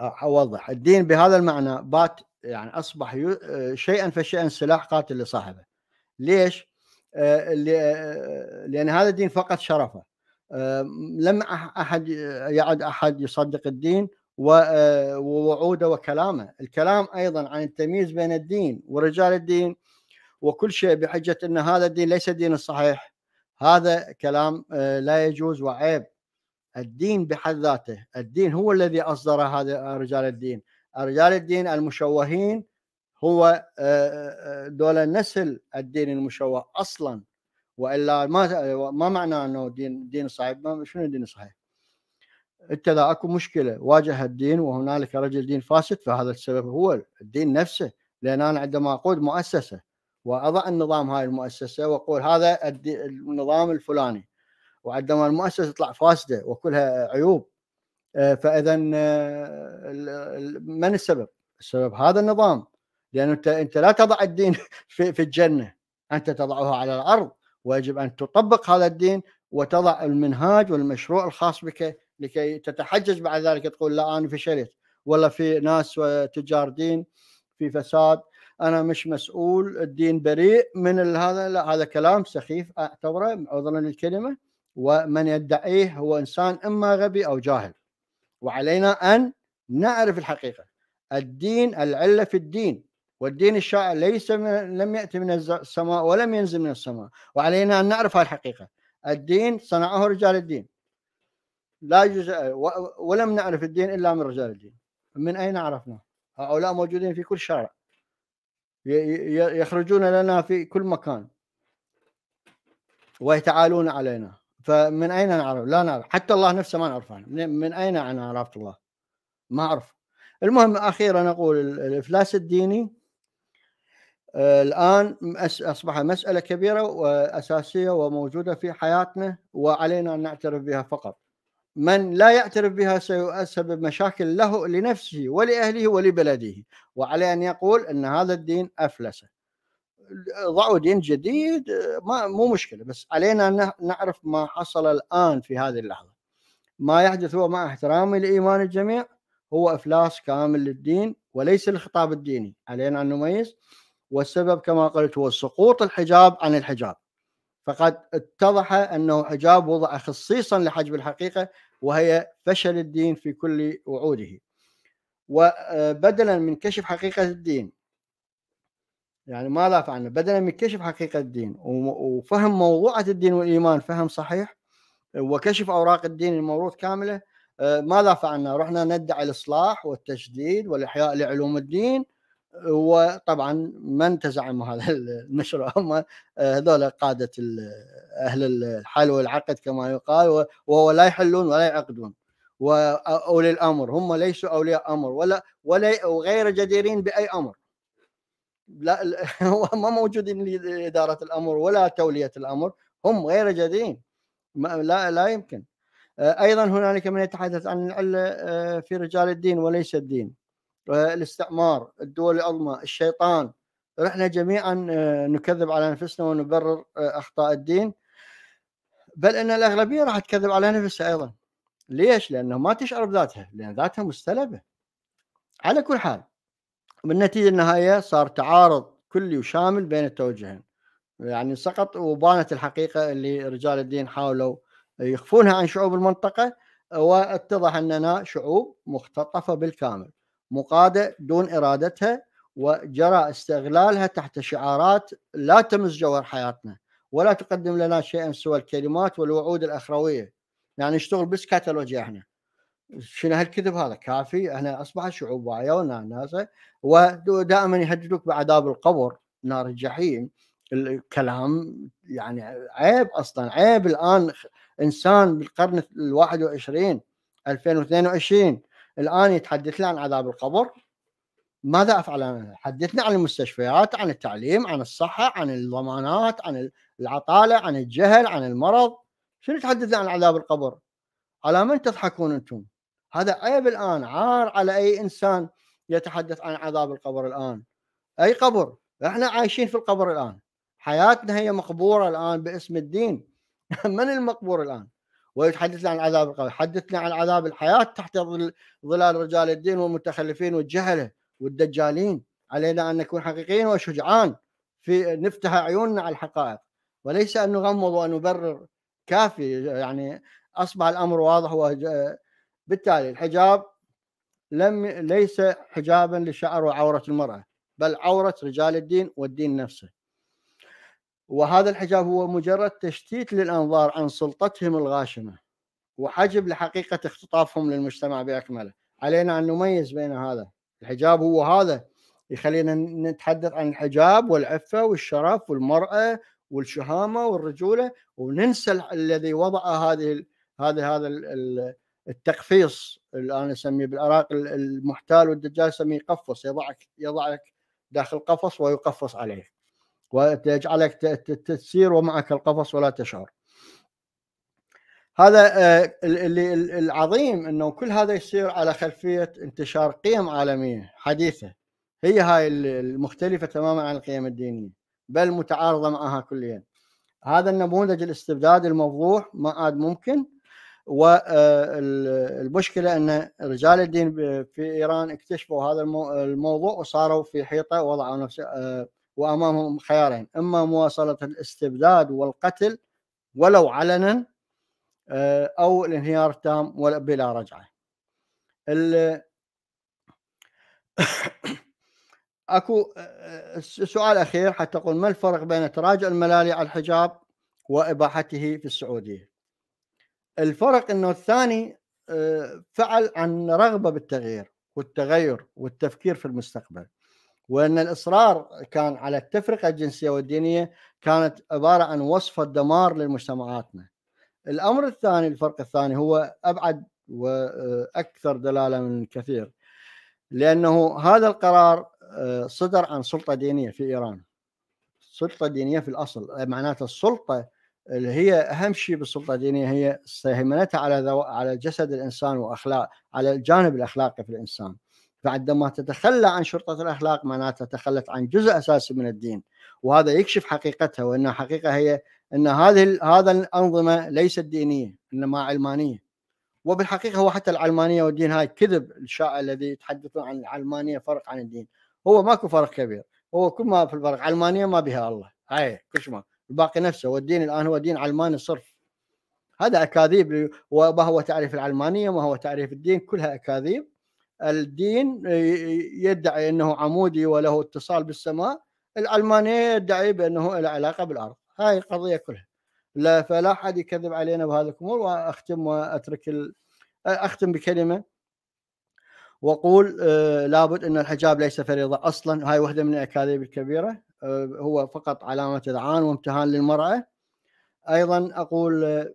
اوضح الدين بهذا المعنى بات يعني اصبح شيئا فشيئا سلاح قاتل لصاحبه ليش؟ لان هذا الدين فقد شرفه لم احد يعد احد يصدق الدين ووعوده وكلامه الكلام ايضا عن التمييز بين الدين ورجال الدين وكل شيء بحجه ان هذا الدين ليس الدين الصحيح هذا كلام لا يجوز وعيب الدين بحد ذاته الدين هو الذي أصدر هذا رجال الدين رجال الدين المشوهين هو آه، آه، آه، دول نسل الدين المشوه أصلا وإلا ما ما معنى أنه دين دين صحيح شنو الدين صحيح انت اذا اكو مشكله واجه الدين وهنالك رجل دين فاسد فهذا السبب هو الدين نفسه لان انا عندما اقود مؤسسه واضع النظام هاي المؤسسه واقول هذا النظام الفلاني وعندما المؤسسه تطلع فاسده وكلها عيوب آه، فاذا آه، من السبب؟ السبب هذا النظام لان انت انت لا تضع الدين في في الجنه انت تضعه على الارض ويجب ان تطبق هذا الدين وتضع المنهاج والمشروع الخاص بك لكي تتحجج بعد ذلك تقول لا انا فشلت ولا في ناس تجار دين في فساد انا مش مسؤول الدين بريء من هذا لا هذا كلام سخيف اعتبره عذرا للكلمه ومن يدعيه هو انسان اما غبي او جاهل وعلينا ان نعرف الحقيقه الدين العله في الدين والدين الشائع ليس من لم ياتي من السماء ولم ينزل من السماء وعلينا ان نعرف هذه الحقيقه الدين صنعه رجال الدين لا يجوز ولم نعرف الدين الا من رجال الدين من اين عرفنا؟ هؤلاء موجودين في كل شارع يخرجون لنا في كل مكان ويتعالون علينا فمن اين نعرف؟ لا نعرف حتى الله نفسه ما نعرفه من, من اين انا عرفت الله؟ ما اعرف المهم اخيرا اقول الافلاس الديني آه، الان اصبح مساله كبيره واساسيه وموجوده في حياتنا وعلينا ان نعترف بها فقط من لا يعترف بها سيسبب مشاكل له لنفسه ولاهله ولبلده وعليه ان يقول ان هذا الدين افلس ضعوا دين جديد ما مو مشكله بس علينا نعرف ما حصل الان في هذه اللحظه ما يحدث هو مع احترامي لايمان الجميع هو افلاس كامل للدين وليس الخطاب الديني علينا ان نميز والسبب كما قلت هو سقوط الحجاب عن الحجاب فقد اتضح انه حجاب وضع خصيصا لحجب الحقيقه وهي فشل الدين في كل وعوده وبدلا من كشف حقيقه الدين يعني ما دافع عنه بدلا من كشف حقيقه الدين وفهم موضوعه الدين والايمان فهم صحيح وكشف اوراق الدين الموروث كامله آه، ما دافع عنه رحنا ندعي الاصلاح والتجديد والاحياء لعلوم الدين وطبعا من تزعم هذا المشروع هم آه، هذول قاده اهل الحل والعقد كما يقال وهو لا يحلون ولا يعقدون واولي الامر هم ليسوا اولياء امر ولا ولا وغير جديرين باي امر لا هو ما موجودين لاداره الامر ولا توليه الامر هم غير جادين لا لا يمكن آه، ايضا هنالك من يتحدث عن العله آه، في رجال الدين وليس الدين آه، الاستعمار الدول العظمى الشيطان احنا جميعا نكذب على انفسنا ونبرر اخطاء الدين بل ان الاغلبيه راح تكذب على نفسها ايضا ليش؟ لانه ما تشعر بذاتها لان ذاتها مستلبه على كل حال وبالنتيجه النهائيه صار تعارض كلي وشامل بين التوجهين يعني سقط وبانت الحقيقه اللي رجال الدين حاولوا يخفونها عن شعوب المنطقه واتضح اننا شعوب مختطفه بالكامل مقاده دون ارادتها وجرى استغلالها تحت شعارات لا تمس جوهر حياتنا ولا تقدم لنا شيئا سوى الكلمات والوعود الاخرويه يعني نشتغل بس كاتالوجيا احنا شنو هالكذب هذا كافي احنا اصبح شعوب واعيه وناسه ودائما يهددوك بعذاب القبر نار الجحيم الكلام يعني عيب اصلا عيب الان انسان بالقرن ال 21 2022 الان يتحدث لي عن عذاب القبر ماذا افعل انا؟ حدثنا عن المستشفيات، عن التعليم، عن الصحه، عن الضمانات، عن العطاله، عن الجهل، عن المرض، شنو تحدثنا عن عذاب القبر؟ على من تضحكون انتم؟ هذا عيب الان عار على اي انسان يتحدث عن عذاب القبر الان اي قبر احنا عايشين في القبر الان حياتنا هي مقبوره الان باسم الدين من المقبور الان ويتحدثنا عن عذاب القبر حدثنا عن عذاب الحياه تحت ظلال رجال الدين والمتخلفين والجهله والدجالين علينا ان نكون حقيقيين وشجعان في نفتح عيوننا على الحقائق وليس ان نغمض ونبرر كافي يعني اصبح الامر واضح بالتالي الحجاب لم ليس حجابا لشعر وعورة المرأة بل عورة رجال الدين والدين نفسه وهذا الحجاب هو مجرد تشتيت للأنظار عن سلطتهم الغاشمة وحجب لحقيقة اختطافهم للمجتمع بأكمله علينا أن نميز بين هذا الحجاب هو هذا يخلينا نتحدث عن الحجاب والعفة والشرف والمرأة والشهامة والرجولة وننسى الذي وضع هذه هذا هذا التقفيص اللي انا اسميه بالعراق المحتال والدجال يسميه قفص يضعك يضعك داخل قفص ويقفص عليك ويجعلك تسير ومعك القفص ولا تشعر هذا آه، اللي العظيم انه كل هذا يصير على خلفيه انتشار قيم عالميه حديثه هي هاي المختلفه تماما عن القيم الدينيه بل متعارضه معها كليا هذا النموذج الاستبداد الموضوع ما عاد ممكن والمشكله آه، ان رجال الدين في ايران اكتشفوا هذا الموضوع وصاروا في حيطه وضعوا نفس آه، وامامهم خيارين اما مواصله الاستبداد والقتل ولو علنا آه، او الانهيار التام بلا رجعه. اكو سؤال اخير حتى اقول ما الفرق بين تراجع الملالي على الحجاب واباحته في السعوديه؟ الفرق انه الثاني آه، فعل عن رغبه بالتغيير والتغير والتفكير في المستقبل وان الاصرار كان على التفرقه الجنسيه والدينيه كانت عباره عن وصفه دمار لمجتمعاتنا. الامر الثاني الفرق الثاني هو ابعد واكثر دلاله من كثير لانه هذا القرار آه، صدر عن سلطه دينيه في ايران. سلطه دينيه في الاصل معناته السلطه اللي هي اهم شيء بالسلطه الدينيه هي هيمنتها على ذو... على جسد الانسان واخلاق على الجانب الاخلاقي في الانسان فعندما تتخلى عن شرطه الاخلاق معناتها تخلت عن جزء اساسي من الدين وهذا يكشف حقيقتها وان حقيقه هي ان هذه هذا الانظمه ليست دينيه انما علمانيه وبالحقيقه هو حتى العلمانيه والدين هاي كذب الشائع الذي يتحدثون عن العلمانيه فرق عن الدين هو ماكو فرق كبير هو كل ما في الفرق علمانيه ما بها الله هاي كل ما باقي نفسه والدين الان هو دين علماني صرف هذا اكاذيب وما هو تعريف العلمانيه ما هو تعريف الدين كلها اكاذيب الدين يدعي انه عمودي وله اتصال بالسماء العلمانيه يدعي بانه له علاقه بالارض هاي القضيه كلها لا فلا احد يكذب علينا بهذه الامور واختم واترك ال... اختم بكلمه واقول آه، لابد ان الحجاب ليس فريضه اصلا هاي واحده من الاكاذيب الكبيره هو فقط علامة إذعان وامتهان للمرأة أيضا أقول آه،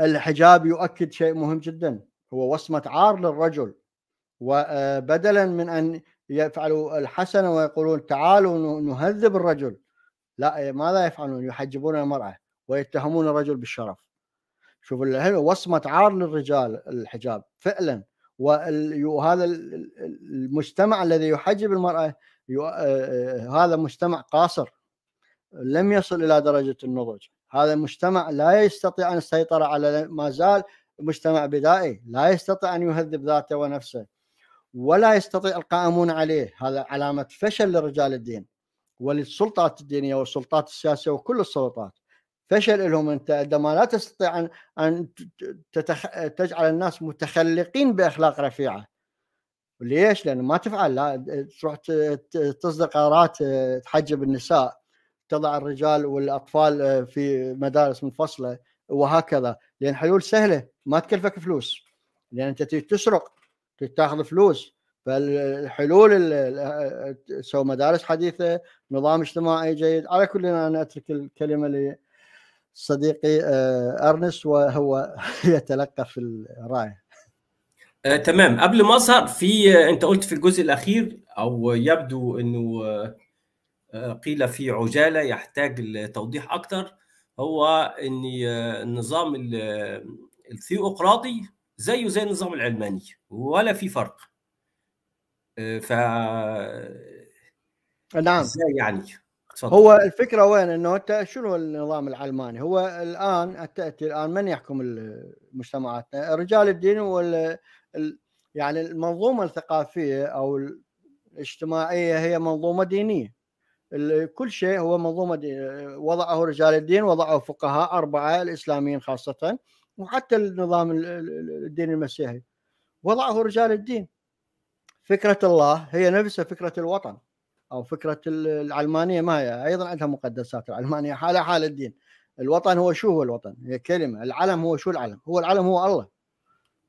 الحجاب يؤكد شيء مهم جدا هو وصمة عار للرجل وبدلا آه، من أن يفعلوا الحسنة ويقولون تعالوا نهذب الرجل لا آه، ماذا يفعلون يحجبون المرأة ويتهمون الرجل بالشرف شوف وصمة عار للرجال الحجاب فعلا وهذا المجتمع الذي يحجب المرأة آه، آه، هذا مجتمع قاصر لم يصل الى درجه النضج هذا المجتمع لا يستطيع ان يسيطر على ما زال مجتمع بدائي لا يستطيع ان يهذب ذاته ونفسه ولا يستطيع القائمون عليه هذا علامه فشل لرجال الدين وللسلطات الدينيه والسلطات السياسيه وكل السلطات فشل لهم انت عندما لا تستطيع ان ان تجعل الناس متخلقين باخلاق رفيعه ليش؟ لان ما تفعل لا تروح تصدر قرارات آه، تحجب النساء تضع الرجال والاطفال آه، في مدارس منفصله وهكذا لان حلول سهله ما تكلفك فلوس لان انت تسرق تاخذ فلوس فالحلول آه، سواء مدارس حديثه نظام اجتماعي جيد على كل انا اترك الكلمه لصديقي ارنس وهو يتلقى في الراي آه تمام قبل ما اظهر في آه انت قلت في الجزء الاخير او يبدو انه آه, آه، قيل في عجاله يحتاج لتوضيح اكثر هو ان آه، النظام آه، الثيوقراطي زيه زي النظام العلماني ولا في فرق ف نعم ازاي يعني صدق. هو الفكره وين انه انت شنو النظام العلماني؟ هو الان تاتي الان من يحكم مجتمعاتنا؟ رجال الدين وال يعني المنظومه الثقافيه او الاجتماعيه هي منظومه دينيه كل شيء هو منظومه دينية. وضعه رجال الدين وضعه فقهاء اربعه الاسلاميين خاصه وحتى النظام الديني المسيحي وضعه رجال الدين فكره الله هي نفسها فكره الوطن او فكره العلمانيه ما هي ايضا عندها مقدسات العلمانيه حالها حال الدين الوطن هو شو هو الوطن هي كلمه العلم هو شو العلم هو العلم هو الله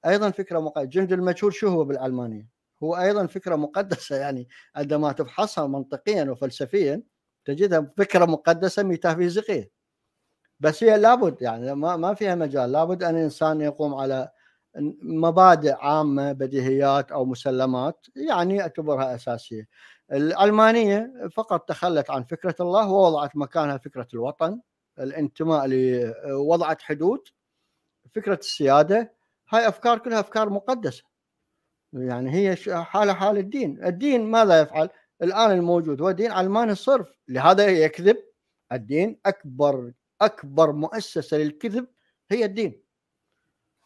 ايضا فكره مقدسه جهد المجهول شو هو بالعلمانيه؟ هو ايضا فكره مقدسه يعني عندما تفحصها منطقيا وفلسفيا تجدها فكره مقدسه ميتافيزيقيه بس هي لابد يعني ما ما فيها مجال لابد ان الانسان يقوم على مبادئ عامه بديهيات او مسلمات يعني اعتبرها اساسيه. العلمانيه فقط تخلت عن فكره الله ووضعت مكانها فكره الوطن، الانتماء وضعت حدود، فكره السياده، هاي افكار كلها افكار مقدسه يعني هي حاله حال الدين الدين ماذا يفعل الان الموجود هو دين علماني الصرف لهذا يكذب الدين اكبر اكبر مؤسسه للكذب هي الدين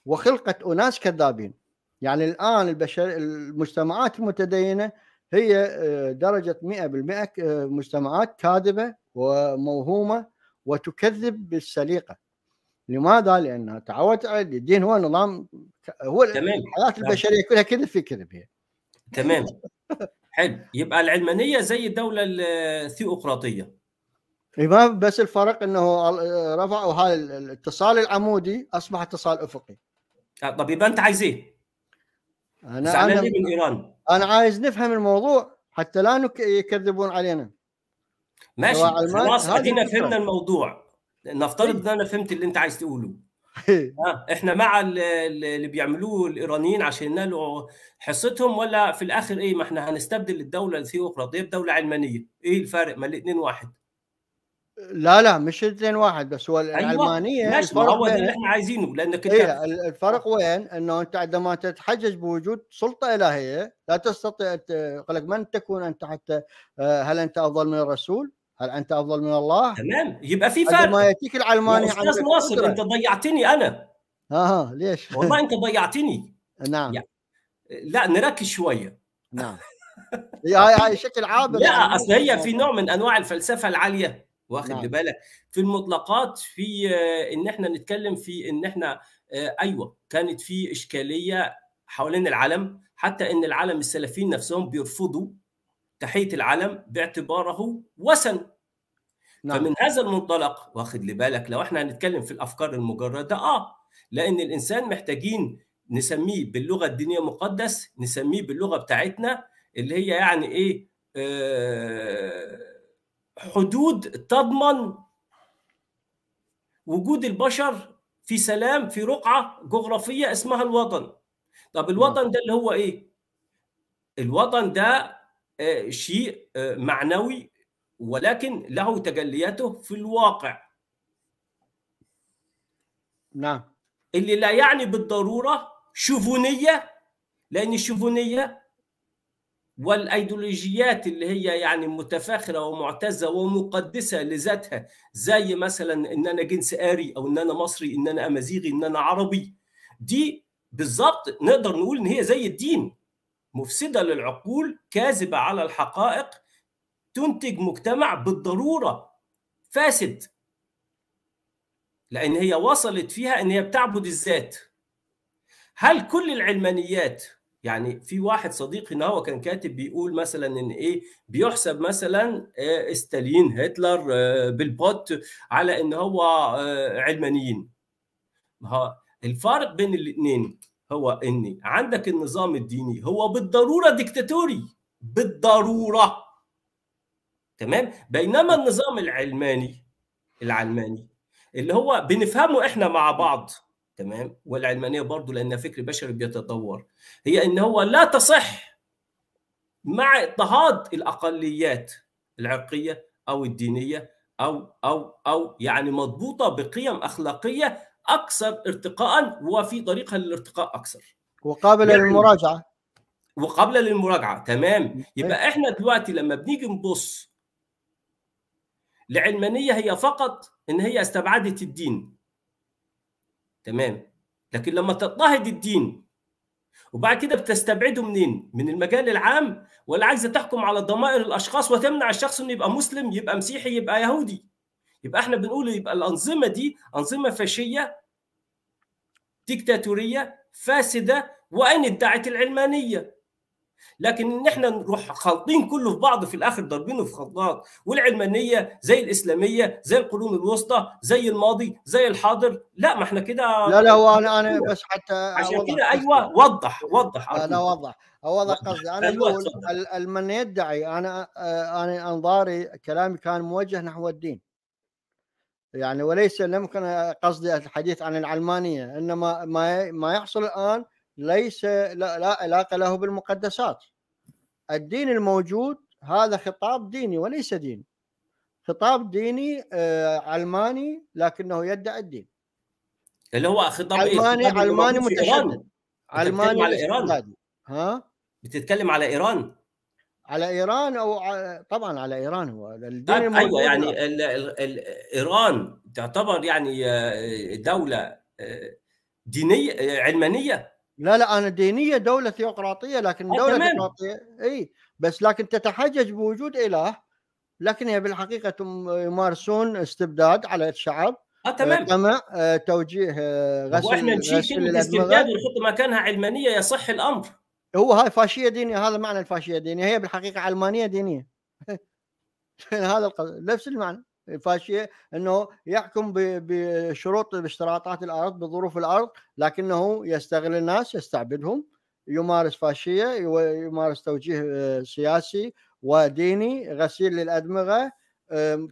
وخلقت اناس كذابين يعني الان البشر المجتمعات المتدينه هي آه، درجه 100% آه، مجتمعات كاذبه وموهومه وتكذب بالسليقه لماذا؟ لانها تعودت على الدين هو نظام هو تمام. الحياه البشريه كلها كذب في كذب هي تمام حلو يبقى العلمانيه زي الدوله الثيوقراطيه إيه، ما بس الفرق انه رفعوا هذا الاتصال العمودي اصبح اتصال افقي آه، طب يبقى انت عايز ايه؟ انا انا من ايران انا عايز نفهم الموضوع حتى لا يكذبون علينا ماشي خلاص ادينا فهمنا الموضوع نفترض طيب. ان انا فهمت اللي انت عايز تقوله إيه. احنا مع اللي بيعملوه الايرانيين عشان ينالوا حصتهم ولا في الاخر ايه ما احنا هنستبدل الدوله الثيوقراطيه بدوله علمانيه ايه الفارق ما الاثنين واحد لا لا مش الاثنين واحد بس هو أيوة. العلمانيه أيوة. ماشي هو ده اللي احنا عايزينه لانك إيه الفرق وين؟ انه انت عندما تتحجج بوجود سلطه الهيه لا تستطيع قال من تكون انت حتى آه، هل انت افضل من الرسول؟ هل انت افضل من الله؟ تمام يبقى في فرق ما ياتيك العلماني استاذ ناصر انت ضيعتني انا اها آه، ليش؟ والله انت ضيعتني نعم يعني لا نركز شويه نعم هاي هاي شكل عابر لا يعني اصل هي في نوع من انواع الفلسفه العاليه واخد نعم. بالك في المطلقات في آه، ان احنا نتكلم في ان احنا آه، ايوه كانت في اشكاليه حوالين العالم حتى ان العالم السلفيين نفسهم بيرفضوا تحيه العلم باعتباره وثن نعم. فمن هذا المنطلق واخد لبالك لو احنا هنتكلم في الافكار المجرده اه لان الانسان محتاجين نسميه باللغه الدينيه مقدس نسميه باللغه بتاعتنا اللي هي يعني ايه آه حدود تضمن وجود البشر في سلام في رقعه جغرافيه اسمها الوطن طب نعم. الوطن ده اللي هو ايه الوطن ده آه، شيء آه، معنوي ولكن له تجلياته في الواقع نعم اللي لا يعني بالضروره شوفونيه لان الشوفونيه والايديولوجيات اللي هي يعني متفاخره ومعتزه ومقدسه لذاتها زي مثلا ان انا جنس اري او ان انا مصري ان انا امازيغي ان انا عربي دي بالظبط نقدر نقول ان هي زي الدين مفسده للعقول كاذبه على الحقائق تنتج مجتمع بالضروره فاسد لان هي وصلت فيها ان هي بتعبد الذات هل كل العلمانيات يعني في واحد صديقي ان هو كان كاتب بيقول مثلا ان ايه بيحسب مثلا آه، ستالين هتلر آه، بالبوت على ان هو آه، علمانيين ما الفارق بين الاثنين هو ان عندك النظام الديني هو بالضروره ديكتاتوري بالضروره تمام بينما النظام العلماني العلماني اللي هو بنفهمه احنا مع بعض تمام والعلمانيه برضو لانها فكر بشري بيتطور هي ان هو لا تصح مع اضطهاد الاقليات العرقيه او الدينيه او او او يعني مضبوطه بقيم اخلاقيه اكثر ارتقاء وفي طريقها للارتقاء اكثر وقابله يعني للمراجعه وقابله للمراجعه تمام يبقى احنا دلوقتي لما بنيجي نبص العلمانيه هي فقط ان هي استبعدت الدين تمام لكن لما تضطهد الدين وبعد كده بتستبعده منين؟ من المجال العام ولا عايزه تحكم على ضمائر الاشخاص وتمنع الشخص انه يبقى مسلم يبقى مسيحي يبقى يهودي. يبقى احنا بنقول يبقى الانظمه دي انظمه فاشيه ديكتاتوريه فاسده وان ادعت العلمانيه لكن ان احنا نروح خالطين كله في بعض في الاخر ضاربينه في خلاط والعلمانيه زي الاسلاميه زي القرون الوسطى زي الماضي زي الحاضر لا ما احنا كده لا لا هو انا انا بس حتى عشان كده ايوه وضح وضح لا, لا وضح اوضح قصدي انا أيوة، اقول من يدعي انا انا انظاري كلامي كان موجه نحو الدين يعني وليس لم يكن قصدي الحديث عن العلمانيه انما ما ما يحصل الان ليس لا, لا علاقه له بالمقدسات الدين الموجود هذا خطاب ديني وليس دين خطاب ديني آه، علماني لكنه يدعي الدين اللي هو خطاب علماني خطاب علماني متشدد علماني على ايران ها بتتكلم على ايران على ايران او طبعا على ايران هو ايوه, أيوة، يعني الـ الـ الـ ايران تعتبر يعني آه، دوله آه، دينيه آه، علمانيه لا لا انا دينيه دوله ثيوقراطيه لكن دوله ثيوقراطيه اي بس لكن تتحجج بوجود اله لكن هي بالحقيقه يمارسون استبداد على الشعب اه تمام طمع توجيه غسل واحنا نشيل الاستبداد ونحط مكانها علمانيه يصح الامر هو هاي فاشيه دينيه هذا معنى الفاشيه الدينيه هي بالحقيقه علمانيه دينيه هذا نفس المعنى الفاشيه انه يحكم بشروط باشتراطات الارض بظروف الارض لكنه يستغل الناس يستعبدهم يمارس فاشيه يمارس توجيه آه، سياسي وديني غسيل للادمغه آه،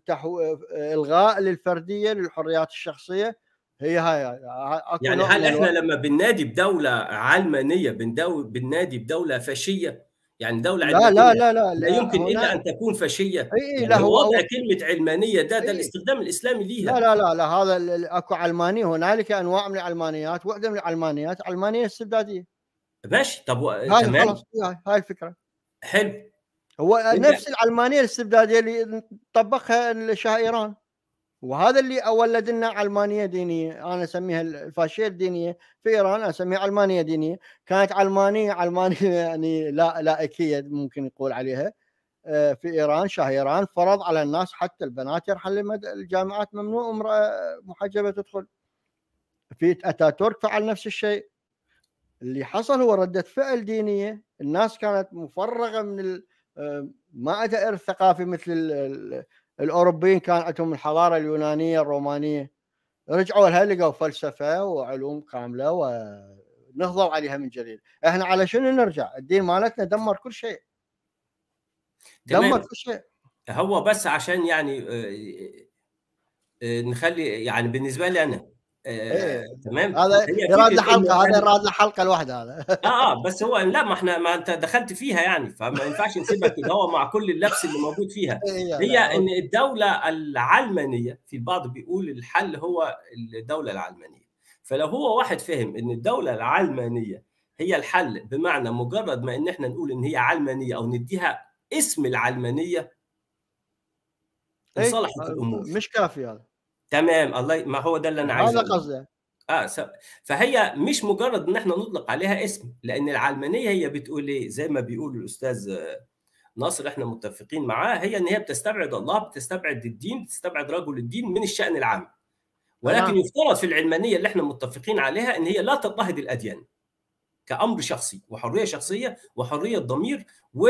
الغاء للفرديه للحريات الشخصيه هي هاي يعني هل احنا لما بننادي بدوله علمانيه بندو بننادي بدوله فاشيه يعني دولة علمانيه لا لا لا لا لا يمكن الا ان تكون فاشيه اي يعني لا هو وضع كلمه علمانيه ده ده الاستخدام الاسلامي ليها لا لا لا, لا هذا اكو علماني هنالك انواع من العلمانيات واحده من العلمانيات علمانيه استبداديه ماشي طب و... هاي تمام خلص هاي الفكره حلو هو نفس العلمانيه الاستبداديه اللي طبقها الشاه ايران وهذا اللي اولد لنا علمانيه دينيه انا اسميها الفاشيه الدينيه في ايران اسميها علمانيه دينيه كانت علمانيه علمانيه يعني لا لائكيه ممكن يقول عليها آه، في ايران ايران فرض على الناس حتى البنات يرحل الجامعات ممنوع امراه محجبه تدخل في اتاتورك فعل نفس الشيء اللي حصل هو رده فعل دينيه الناس كانت مفرغه من آه، ما عندها ارث ثقافي مثل الاوروبيين كان عندهم الحضاره اليونانيه الرومانيه رجعوا لها لقوا فلسفه وعلوم كامله ونهضوا عليها من جديد احنا على شنو نرجع الدين مالتنا دمر كل شيء دمر كل شيء هو بس عشان يعني آه، آه، آه، نخلي يعني بالنسبه لي انا آه، إيه. تمام هذا يراد لحلقه هذا يعني يراد لحلقه لوحده هذا اه اه بس هو لا ما احنا ما انت دخلت فيها يعني فما ينفعش نسيبها كده هو مع كل اللبس اللي موجود فيها إيه، هي ان الدوله العلمانيه في البعض بيقول الحل هو الدوله العلمانيه فلو هو واحد فهم ان الدوله العلمانيه هي الحل بمعنى مجرد ما ان احنا نقول ان هي علمانيه او نديها اسم العلمانيه إيه، لصالح آه، الامور مش كافي هذا تمام الله ما هو ده اللي انا عايزه هذا قصدي اه س... فهي مش مجرد ان احنا نطلق عليها اسم لان العلمانيه هي بتقول ايه زي ما بيقول الاستاذ ناصر احنا متفقين معاه هي ان هي بتستبعد الله بتستبعد الدين بتستبعد رجل الدين من الشان العام ولكن آه. يفترض في العلمانيه اللي احنا متفقين عليها ان هي لا تضطهد الاديان كامر شخصي وحريه شخصيه وحريه ضمير و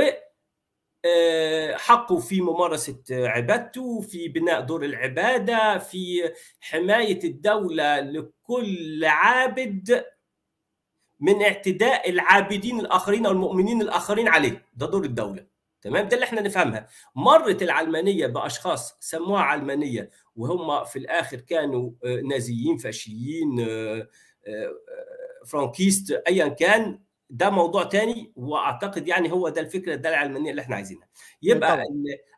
حقه في ممارسة عبادته في بناء دور العبادة في حماية الدولة لكل عابد من اعتداء العابدين الآخرين أو المؤمنين الآخرين عليه ده دور الدولة تمام ده اللي احنا نفهمها مرت العلمانية بأشخاص سموها علمانية وهم في الآخر كانوا آه، نازيين فاشيين آه، آه، فرانكيست أيا كان ده موضوع تاني واعتقد يعني هو ده الفكره ده العلمانيه اللي احنا عايزينها يبقى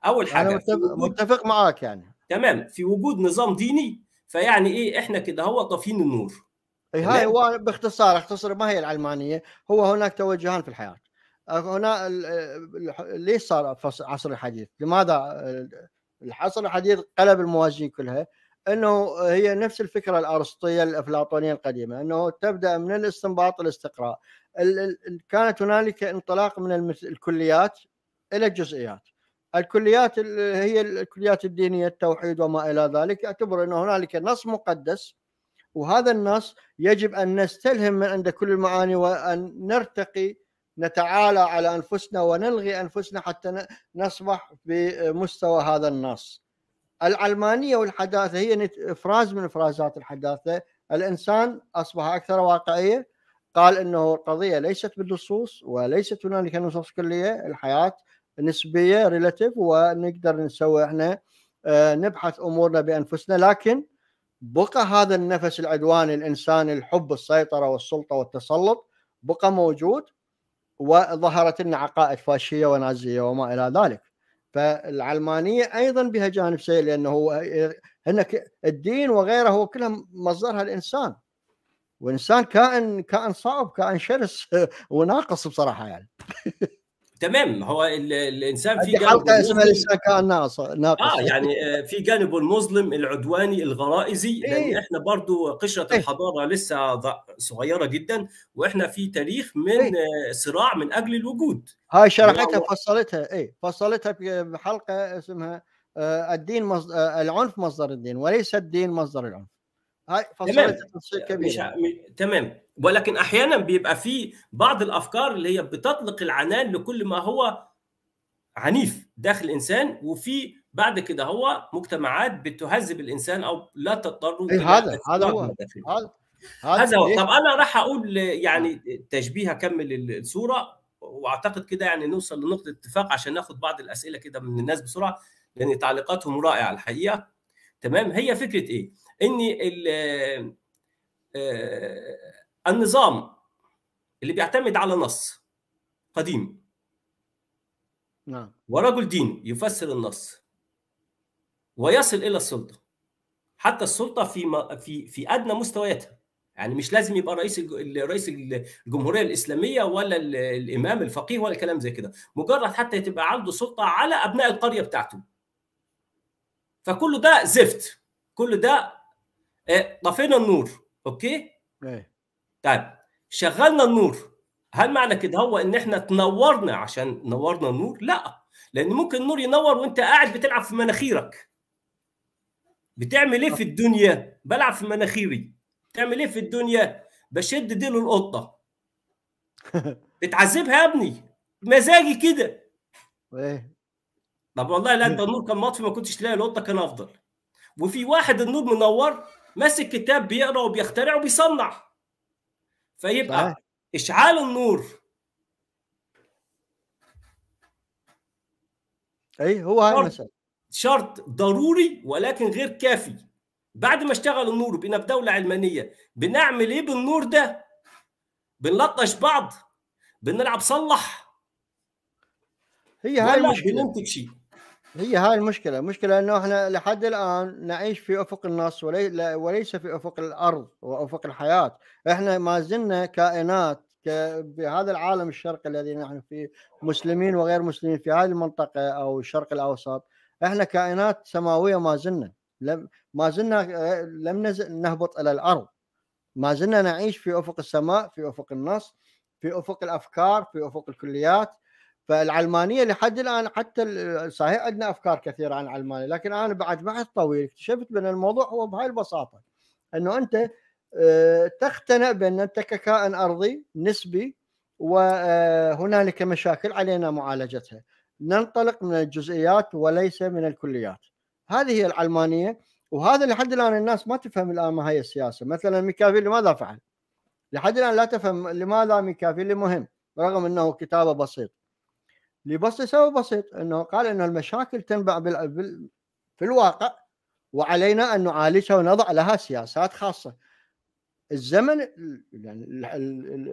اول حاجه انا متفق, متفق معاك يعني تمام في وجود نظام ديني فيعني ايه احنا كده هو طافين النور هاي هو باختصار اختصر ما هي العلمانيه هو هناك توجهان في الحياه أه، هنا ليش صار عصر الحديث؟ لماذا العصر الحديث قلب الموازين كلها؟ انه هي نفس الفكره الارسطيه الافلاطونيه القديمه انه تبدا من الاستنباط الاستقراء كانت هنالك انطلاق من الكليات الى الجزئيات الكليات هي الكليات الدينيه التوحيد وما الى ذلك اعتبر ان هنالك نص مقدس وهذا النص يجب ان نستلهم من عند كل المعاني وان نرتقي نتعالى على انفسنا ونلغي انفسنا حتى نصبح بمستوى هذا النص. العلمانيه والحداثه هي افراز من افرازات الحداثه، الانسان اصبح اكثر واقعيه قال انه القضيه ليست بالنصوص وليست هنالك نصوص كليه الحياه نسبيه ريلاتيف ونقدر نسوي احنا آه، نبحث امورنا بانفسنا لكن بقى هذا النفس العدواني الانساني الحب السيطره والسلطه والتسلط بقى موجود وظهرت لنا عقائد فاشيه ونازيه وما الى ذلك فالعلمانيه ايضا بها جانب سيء لانه هو إيه، إيه، الدين وغيره هو كلها مصدرها الانسان والانسان كائن كائن صعب كائن شرس وناقص بصراحه يعني تمام هو الانسان في حلقه اسمها الانسان كائن ناقص اه يعني آه، في جانب المظلم العدواني الغرائزي إيه؟ لان احنا برضو قشره إيه؟ الحضاره لسه صغيره جدا واحنا في تاريخ من إيه؟ آه، صراع من اجل الوجود هاي شرحتها فصلتها اي فصلتها بحلقه اسمها آه، الدين مصدر العنف مصدر الدين وليس الدين مصدر العنف هاي تمام مش ع... تمام ولكن احيانا بيبقى في بعض الافكار اللي هي بتطلق العنان لكل ما هو عنيف داخل الانسان وفي بعد كده هو مجتمعات بتهذب الانسان او لا تضطر إيه هذا هذا هو هذا هذا هو طب انا راح اقول يعني نعم. تشبيه اكمل الصوره واعتقد كده يعني نوصل لنقطه اتفاق عشان ناخد بعض الاسئله كده من الناس بسرعه لان تعليقاتهم رائعه الحقيقه تمام هي فكره ايه؟ ان آه، آه، النظام اللي بيعتمد على نص قديم نعم ورجل دين يفسر النص ويصل الى السلطه حتى السلطه في في في ادنى مستوياتها يعني مش لازم يبقى رئيس رئيس الجمهوريه الاسلاميه ولا الامام الفقيه ولا كلام زي كده مجرد حتى تبقى عنده سلطه على ابناء القريه بتاعته فكل ده زفت كل ده إيه، طفينا النور اوكي ايه طيب شغلنا النور هل معنى كده هو ان احنا تنورنا عشان نورنا النور لا لان ممكن النور ينور وانت قاعد بتلعب في مناخيرك بتعمل ايه في الدنيا بلعب في مناخيري بتعمل ايه في الدنيا بشد ديل القطه بتعذبها يا ابني مزاجي كده ايه طب والله لا انت النور كان مطفي ما كنتش تلاقي القطه كان افضل وفي واحد النور منور ماسك كتاب بيقرا وبيخترع وبيصنع فيبقى صحيح. اشعال النور اي هو هاي المسألة شرط ضروري ولكن غير كافي بعد ما اشتغل النور وبقينا في دولة علمانية بنعمل ايه بالنور ده؟ بنلطش بعض بنلعب صلح هي هاي المشكلة بننتج شيء هي هاي المشكله المشكله انه احنا لحد الان نعيش في افق النص وليس في افق الارض وافق الحياه احنا ما زلنا كائنات بهذا العالم الشرقي الذي نحن فيه مسلمين وغير مسلمين في هذه المنطقه او الشرق الاوسط احنا كائنات سماويه ما زلنا لم ما زلنا لم نهبط الى الارض ما زلنا نعيش في افق السماء في افق النص في افق الافكار في افق الكليات فالعلمانيه لحد الان حتى صحيح عندنا افكار كثيره عن العلمانيه لكن انا بعد بحث طويل اكتشفت بان الموضوع هو بهاي البساطه انه انت آه، تقتنع بان انت ككائن ارضي نسبي وهنالك آه، مشاكل علينا معالجتها ننطلق من الجزئيات وليس من الكليات هذه هي العلمانيه وهذا لحد الان الناس ما تفهم الان ما هي السياسه مثلا ميكافيلي لماذا فعل لحد الان لا تفهم لماذا ميكافيلي مهم رغم انه كتابه بسيط لبسط سبب بسيط انه قال انه المشاكل تنبع بال... بال... في الواقع وعلينا ان نعالجها ونضع لها سياسات خاصه. الزمن يعني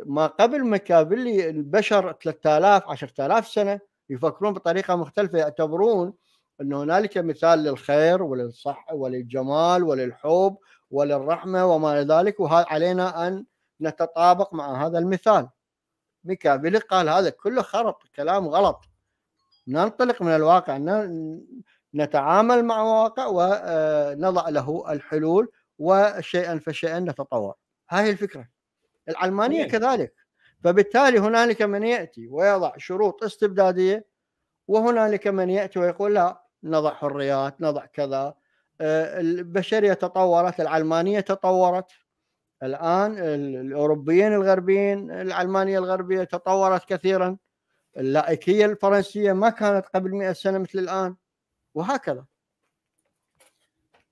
ما قبل مكافلي البشر 3000 10000 سنه يفكرون بطريقه مختلفه يعتبرون ان هنالك مثال للخير وللصحه وللجمال وللحب وللرحمه وما الى ذلك وهذا علينا ان نتطابق مع هذا المثال. ميكافيلي قال هذا كله خرط كلام غلط ننطلق من الواقع نتعامل مع الواقع ونضع آه، له الحلول وشيئا فشيئا نتطور هاي الفكرة العلمانية كذلك فبالتالي هنالك من يأتي ويضع شروط استبدادية وهنالك من يأتي ويقول لا نضع حريات نضع كذا آه، البشرية تطورت العلمانية تطورت الان الاوروبيين الغربيين العلمانيه الغربيه تطورت كثيرا اللائكيه الفرنسيه ما كانت قبل 100 سنه مثل الان وهكذا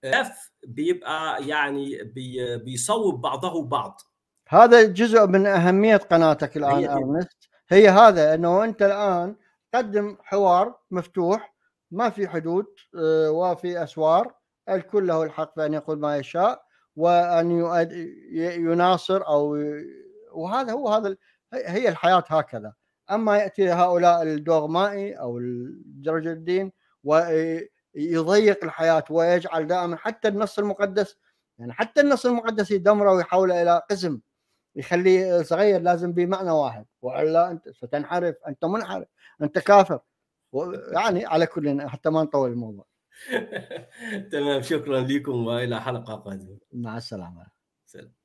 اف بيبقى يعني بي بيصوب بعضه بعض هذا جزء من اهميه قناتك الان هي ارنست هي هذا انه انت الان تقدم حوار مفتوح ما في حدود آه، وفي اسوار الكل له الحق بان يقول ما يشاء وان يناصر او وهذا هو هذا هي الحياه هكذا اما ياتي هؤلاء الدوغمائي او الدرج الدين ويضيق الحياه ويجعل دائما حتى النص المقدس يعني حتى النص المقدس يدمره ويحوله الى قسم يخليه صغير لازم بمعنى واحد والا انت ستنحرف انت منحرف انت كافر يعني على كل حتى ما نطول الموضوع تمام شكرا لكم والى حلقه قادمه مع السلامه سلام